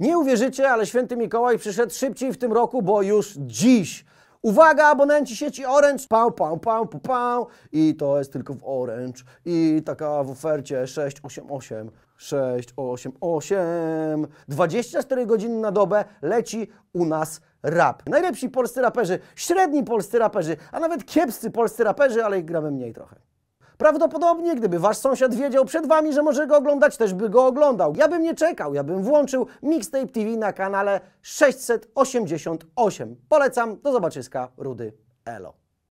Nie uwierzycie, ale święty Mikołaj przyszedł szybciej w tym roku, bo już dziś. Uwaga, abonenci sieci Orange, pał, pał, pał, pał, pał. I to jest tylko w Orange. I taka w ofercie 688, 688. 24 godziny na dobę leci u nas rap. Najlepsi polscy raperzy, średni polscy raperzy, a nawet kiepscy polscy raperzy, ale ich gramy mniej trochę. Prawdopodobnie, gdyby wasz sąsiad wiedział przed wami, że może go oglądać, też by go oglądał. Ja bym nie czekał, ja bym włączył Mixtape TV na kanale 688. Polecam, do zobaczyska, Rudy Elo.